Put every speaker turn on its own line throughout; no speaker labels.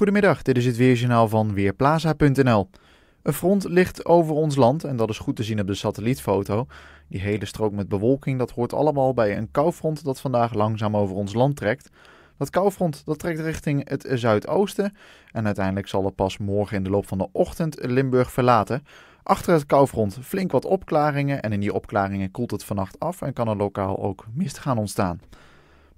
Goedemiddag, dit is het Weerjournaal van Weerplaza.nl. Een front ligt over ons land en dat is goed te zien op de satellietfoto. Die hele strook met bewolking, dat hoort allemaal bij een koufront dat vandaag langzaam over ons land trekt. Dat koufront dat trekt richting het zuidoosten en uiteindelijk zal het pas morgen in de loop van de ochtend Limburg verlaten. Achter het koufront flink wat opklaringen en in die opklaringen koelt het vannacht af en kan er lokaal ook mist gaan ontstaan.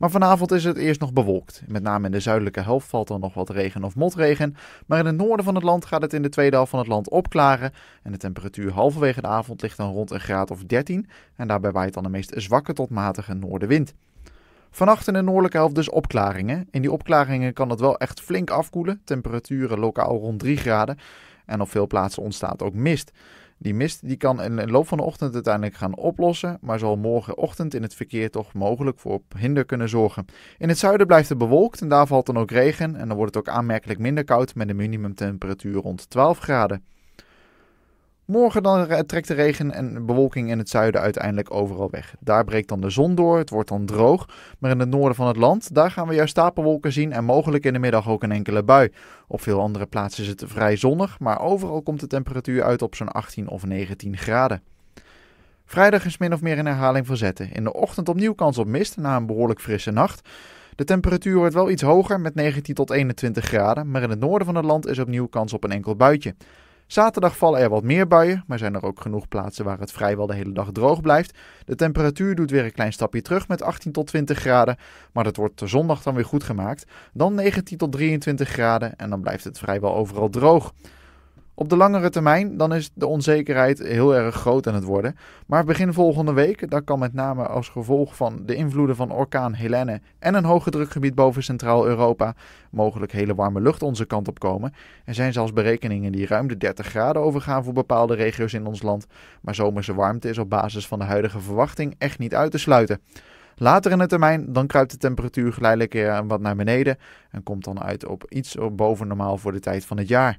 Maar vanavond is het eerst nog bewolkt. Met name in de zuidelijke helft valt er nog wat regen of motregen. Maar in het noorden van het land gaat het in de tweede helft van het land opklaren. En de temperatuur halverwege de avond ligt dan rond een graad of 13. En daarbij waait dan de meest zwakke tot matige noordenwind. Vannacht in de noordelijke helft dus opklaringen. In die opklaringen kan het wel echt flink afkoelen. Temperaturen lokaal rond 3 graden. En op veel plaatsen ontstaat ook mist. Die mist die kan in de loop van de ochtend uiteindelijk gaan oplossen, maar zal morgenochtend in het verkeer toch mogelijk voor hinder kunnen zorgen. In het zuiden blijft het bewolkt en daar valt dan ook regen en dan wordt het ook aanmerkelijk minder koud met een minimumtemperatuur rond 12 graden. Morgen dan trekt de regen en bewolking in het zuiden uiteindelijk overal weg. Daar breekt dan de zon door, het wordt dan droog. Maar in het noorden van het land, daar gaan we juist stapelwolken zien en mogelijk in de middag ook een enkele bui. Op veel andere plaatsen is het vrij zonnig, maar overal komt de temperatuur uit op zo'n 18 of 19 graden. Vrijdag is min of meer een herhaling van zetten. In de ochtend opnieuw kans op mist na een behoorlijk frisse nacht. De temperatuur wordt wel iets hoger met 19 tot 21 graden, maar in het noorden van het land is opnieuw kans op een enkel buitje. Zaterdag vallen er wat meer buien, maar zijn er ook genoeg plaatsen waar het vrijwel de hele dag droog blijft. De temperatuur doet weer een klein stapje terug met 18 tot 20 graden, maar dat wordt zondag dan weer goed gemaakt. Dan 19 tot 23 graden en dan blijft het vrijwel overal droog. Op de langere termijn dan is de onzekerheid heel erg groot aan het worden. Maar begin volgende week, dat kan met name als gevolg van de invloeden van orkaan Helene en een hoge drukgebied boven Centraal-Europa, mogelijk hele warme lucht onze kant op komen. Er zijn zelfs berekeningen die ruim de 30 graden overgaan voor bepaalde regio's in ons land. Maar zomerse warmte is op basis van de huidige verwachting echt niet uit te sluiten. Later in de termijn dan kruipt de temperatuur geleidelijk wat naar beneden en komt dan uit op iets boven normaal voor de tijd van het jaar.